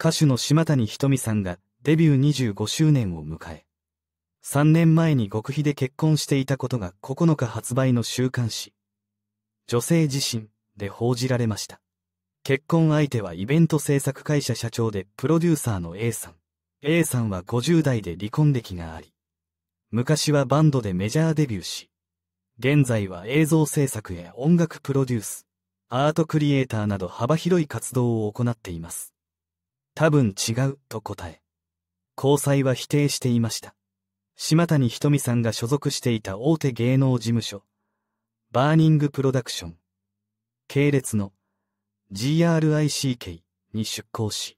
歌手の島谷ひとみさんがデビュー25周年を迎え、3年前に極秘で結婚していたことが9日発売の週刊誌、女性自身で報じられました。結婚相手はイベント制作会社社長でプロデューサーの A さん。A さんは50代で離婚歴があり、昔はバンドでメジャーデビューし、現在は映像制作や音楽プロデュース、アートクリエイターなど幅広い活動を行っています。多分違うと答え、交際は否定していました。島谷ひとみさんが所属していた大手芸能事務所、バーニングプロダクション、系列の GRICK に出向し、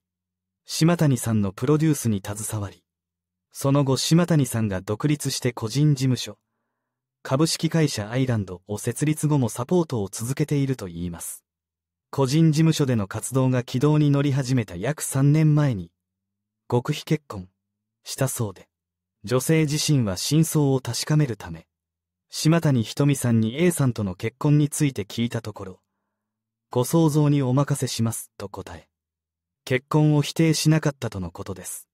島谷さんのプロデュースに携わり、その後島谷さんが独立して個人事務所、株式会社アイランドを設立後もサポートを続けているといいます。個人事務所での活動が軌道に乗り始めた約3年前に、極秘結婚したそうで、女性自身は真相を確かめるため、島谷ひとみさんに A さんとの結婚について聞いたところ、ご想像にお任せしますと答え、結婚を否定しなかったとのことです。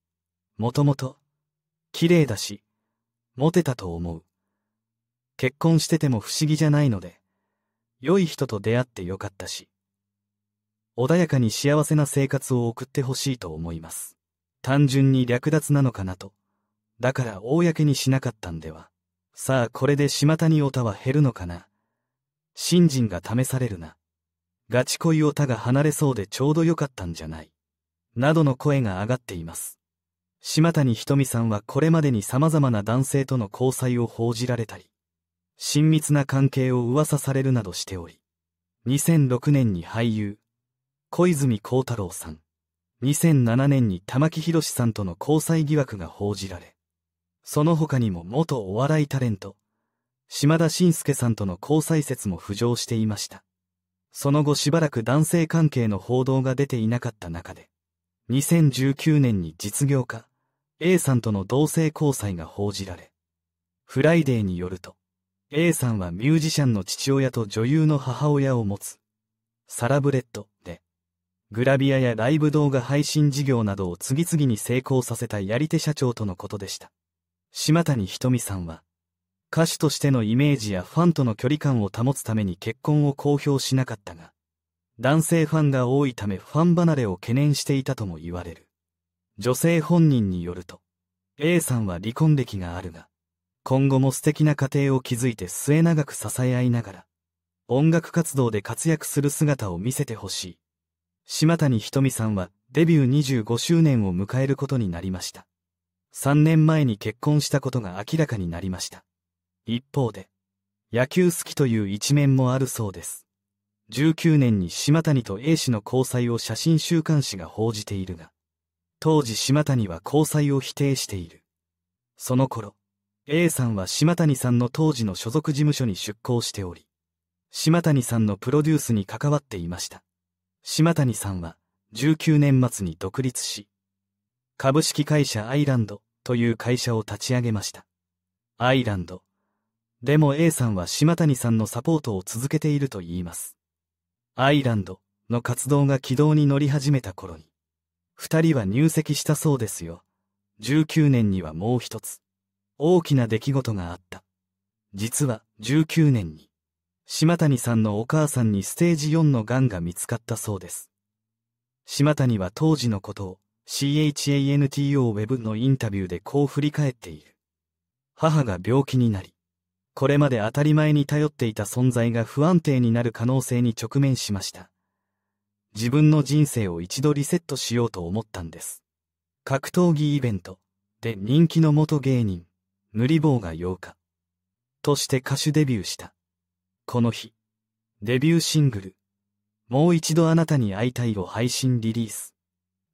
もともと、綺麗だし、モテたと思う。結婚してても不思議じゃないので、良い人と出会ってよかったし、穏やかに幸せな生活を送ってほしいと思います。単純に略奪なのかなと。だから公にしなかったんでは。さあこれで島谷オタは減るのかな。信心が試されるな。ガチ恋オタが離れそうでちょうど良かったんじゃない。などの声が上がっています。島谷ひとみさんはこれまでに様々な男性との交際を報じられたり、親密な関係を噂されるなどしており、2006年に俳優、小泉孝太郎さん。2007年に玉木宏さんとの交際疑惑が報じられ、その他にも元お笑いタレント、島田紳介さんとの交際説も浮上していました。その後しばらく男性関係の報道が出ていなかった中で、2019年に実業家、A さんとの同性交際が報じられ、フライデーによると、A さんはミュージシャンの父親と女優の母親を持つ、サラブレッドで、グラビアやライブ動画配信事業などを次々に成功させたやり手社長とのことでした。島谷ひとみさんは、歌手としてのイメージやファンとの距離感を保つために結婚を公表しなかったが、男性ファンが多いためファン離れを懸念していたとも言われる。女性本人によると、A さんは離婚歴があるが、今後も素敵な家庭を築いて末永く支え合いながら、音楽活動で活躍する姿を見せてほしい。島谷ひとみさんはデビュー25周年を迎えることになりました。3年前に結婚したことが明らかになりました。一方で、野球好きという一面もあるそうです。19年に島谷と A 氏の交際を写真週刊誌が報じているが、当時島谷は交際を否定している。その頃、A さんは島谷さんの当時の所属事務所に出向しており、島谷さんのプロデュースに関わっていました。島谷さんは19年末に独立し、株式会社アイランドという会社を立ち上げました。アイランド。でも A さんは島谷さんのサポートを続けていると言います。アイランドの活動が軌道に乗り始めた頃に、二人は入籍したそうですよ。19年にはもう一つ、大きな出来事があった。実は19年に、島谷さんのお母さんにステージ4のがんが見つかったそうです。島谷は当時のことを CHANTO Web のインタビューでこう振り返っている。母が病気になり、これまで当たり前に頼っていた存在が不安定になる可能性に直面しました。自分の人生を一度リセットしようと思ったんです。格闘技イベントで人気の元芸人、塗り棒が8日として歌手デビューした。この日、デビューシングル、もう一度あなたに会いたいを配信リリース。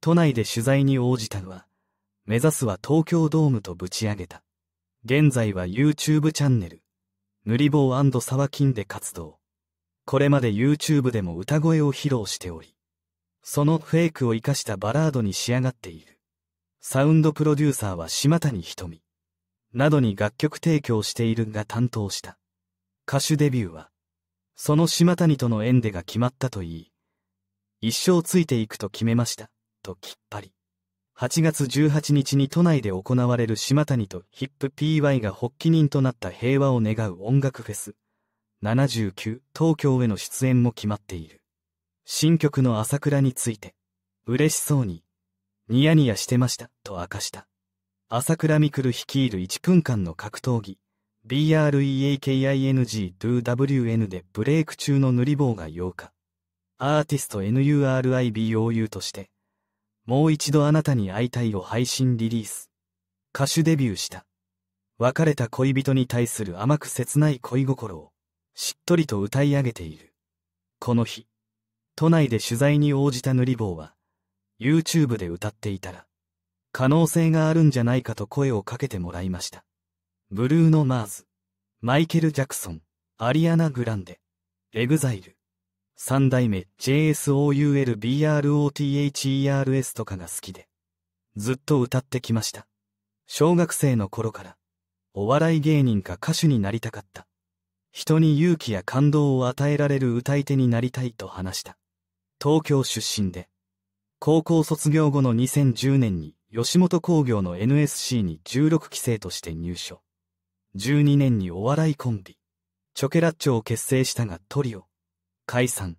都内で取材に応じたのは、目指すは東京ドームとぶち上げた。現在は YouTube チャンネル、塗り棒サワキンで活動。これまで YouTube でも歌声を披露しており、そのフェイクを活かしたバラードに仕上がっている。サウンドプロデューサーは島谷瞳などに楽曲提供しているが担当した。歌手デビューは、その島谷との縁でが決まったと言い、一生ついていくと決めました、ときっぱり。8月18日に都内で行われる島谷とヒップ PY が発起人となった平和を願う音楽フェス79東京への出演も決まっている。新曲の朝倉について、嬉しそうに、ニヤニヤしてました、と明かした。朝倉未来率いる1分間の格闘技、b r e a k i n g Do w n でブレイク中の塗り棒が8日、アーティスト NURIBOU として、もう一度あなたに会いたいを配信リリース。歌手デビューした。別れた恋人に対する甘く切ない恋心を、しっとりと歌い上げている。この日、都内で取材に応じた塗り棒は、YouTube で歌っていたら、可能性があるんじゃないかと声をかけてもらいました。ブルーノ・マーズ、マイケル・ジャクソン、アリアナ・グランデ、エグザイル、三代目 JSOULBROTHERS とかが好きで、ずっと歌ってきました。小学生の頃から、お笑い芸人か歌手になりたかった。人に勇気や感動を与えられる歌い手になりたいと話した。東京出身で、高校卒業後の2010年に吉本興業の NSC に16期生として入所。12年にお笑いコンビ、チョケラッチョを結成したがトリオ、解散、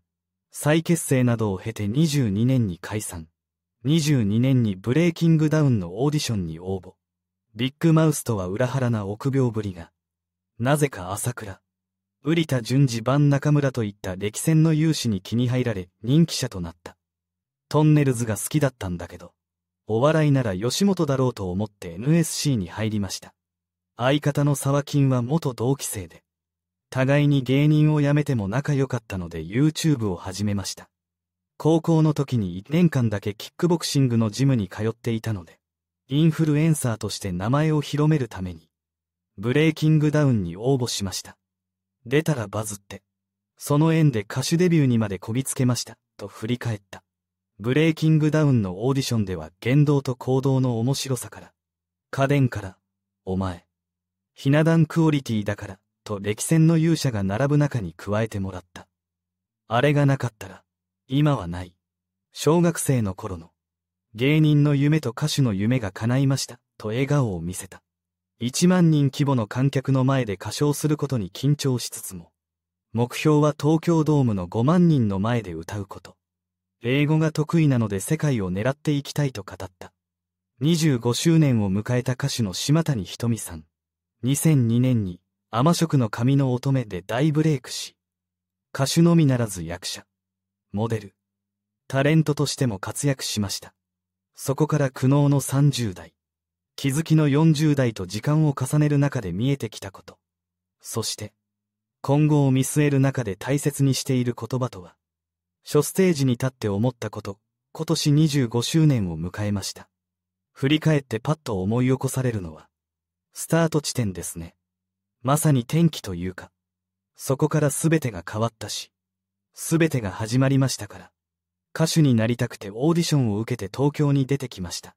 再結成などを経て22年に解散、22年にブレイキングダウンのオーディションに応募、ビッグマウスとは裏腹な臆病ぶりが、なぜか朝倉、瓜田淳二版中村といった歴戦の勇士に気に入られ人気者となった。トンネルズが好きだったんだけど、お笑いなら吉本だろうと思って NSC に入りました。相方の沢金は元同期生で、互いに芸人を辞めても仲良かったので YouTube を始めました。高校の時に1年間だけキックボクシングのジムに通っていたので、インフルエンサーとして名前を広めるために、ブレイキングダウンに応募しました。出たらバズって、その縁で歌手デビューにまでこびつけました、と振り返った。ブレイキングダウンのオーディションでは言動と行動の面白さから、家電から、お前、ひな壇クオリティだから、と歴戦の勇者が並ぶ中に加えてもらった。あれがなかったら、今はない。小学生の頃の、芸人の夢と歌手の夢が叶いました、と笑顔を見せた。1万人規模の観客の前で歌唱することに緊張しつつも、目標は東京ドームの5万人の前で歌うこと。英語が得意なので世界を狙っていきたいと語った。25周年を迎えた歌手の島谷ひとみさん。2002年に甘マ色の髪の乙女で大ブレイクし、歌手のみならず役者、モデル、タレントとしても活躍しました。そこから苦悩の30代、気づきの40代と時間を重ねる中で見えてきたこと。そして、今後を見据える中で大切にしている言葉とは、初ステージに立って思ったこと、今年25周年を迎えました。振り返ってパッと思い起こされるのは、スタート地点ですね。まさに天気というか、そこから全てが変わったし、全てが始まりましたから、歌手になりたくてオーディションを受けて東京に出てきました。